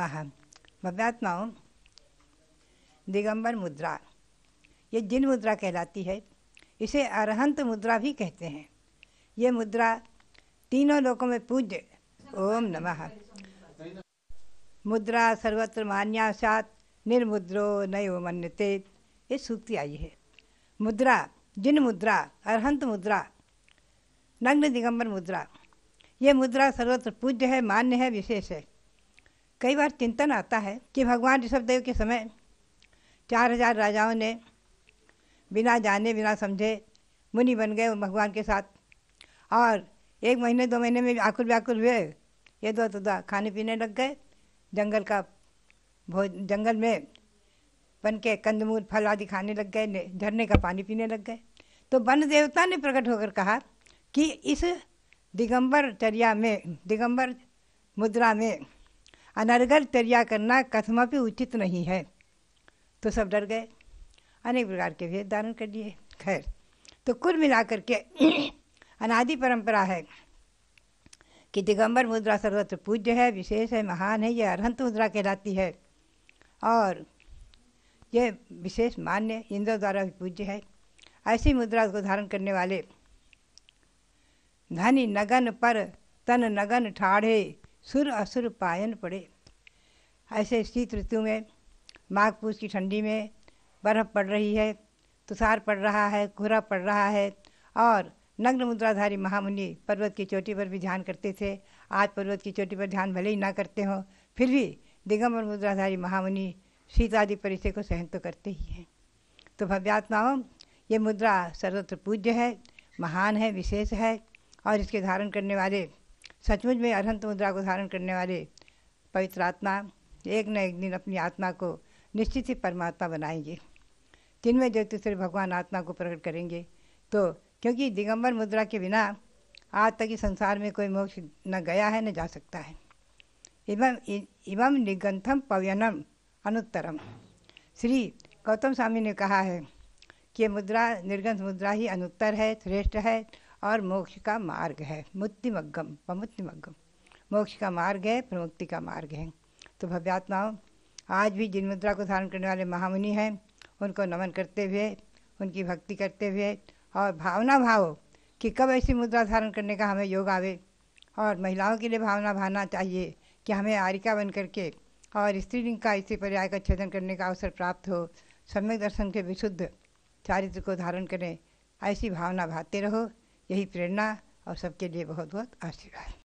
नमः भव्यात्माओं दिगंबर मुद्रा ये जिन मुद्रा कहलाती है इसे अरहंत मुद्रा भी कहते हैं ये मुद्रा तीनों लोकों में पूज्य ओम नमः मुद्रा सर्वत्र मान्या सात निर्मुद्रो नयो मन्यते ये सूक्ति आई है मुद्रा जिन मुद्रा अरहंत मुद्रा नग्न दिगंबर मुद्रा ये मुद्रा सर्वत्र पूज्य है मान्य है विशेष है कई बार चिंतन आता है कि भगवान ऋषभदेव के समय चार हजार राजाओं ने बिना जाने बिना समझे मुनि बन गए भगवान के साथ और एक महीने दो महीने में आकुल व्याकुल हुए ये दो तो दो खाने पीने लग गए जंगल का भोज जंगल में बन के कंदमूल फल आदि खाने लग गए झरने का पानी पीने लग गए तो वन देवता ने प्रकट होकर कहा कि इस दिगंबर चर्या में दिगंबर मुद्रा में अनर्गल तरिया करना कथमा भी उचित नहीं है तो सब डर गए अनेक प्रकार के भेद धारण कर लिए खैर तो कुल मिलाकर के अनादि परंपरा है कि दिगंबर मुद्रा सर्वत्र पूज्य है विशेष है महान है यह अरहंत मुद्रा कहलाती है और यह विशेष मान्य इंद्र द्वारा भी पूज्य है ऐसी मुद्रा को धारण करने वाले धनी नगन पर तन नगन ठाढ़े सुर असुर पायन पड़े ऐसे शीत ऋतु में माघ पूछ की ठंडी में बर्फ़ पड़ रही है तुषार पड़ रहा है कोहरा पड़ रहा है और नग्न मुद्राधारी महामुनि पर्वत की चोटी पर भी ध्यान करते थे आज पर्वत की चोटी पर ध्यान भले ही ना करते हों फिर भी दिगंबर मुद्राधारी महामुनि शीत आदि परिचय को सहन तो करते ही हैं तो भव्यात्माओं ये मुद्रा सर्वत्र पूज्य है महान है विशेष है और इसके धारण करने वाले सचमुच में अरहंत मुद्रा को धारण करने वाले पवित्र आत्मा एक न एक दिन अपनी आत्मा को निश्चित ही परमात्मा बनाएंगे जिनमें जो तीसरे भगवान आत्मा को प्रकट करेंगे तो क्योंकि दिगंबर मुद्रा के बिना आज तक इस संसार में कोई मोक्ष न गया है न जा सकता है इवम इवम निगंथम पवयनम अनुत्तरम श्री गौतम स्वामी ने कहा है कि मुद्रा निर्गंथ मुद्रा ही अनुत्तर है श्रेष्ठ है और मोक्ष का मार्ग है मुक्तिमग्गम मग्गम मोक्ष का मार्ग है प्रमुक्ति का मार्ग है तो भव्यात्माओं आज भी जिन मुद्रा को धारण करने वाले महामुनि हैं उनको नमन करते हुए उनकी भक्ति करते हुए और भावना भाव कि कब ऐसी मुद्रा धारण करने का हमें योग आवे और महिलाओं के लिए भावना भाना चाहिए कि हमें आरिका बन करके और स्त्रीलिंग का इसी पर्याय का छेदन करने का अवसर प्राप्त हो सम्यक दर्शन के विशुद्ध चारित्र को धारण करें ऐसी भावना भाते रहो यही प्रेरणा और सबके लिए बहुत बहुत आशीर्वाद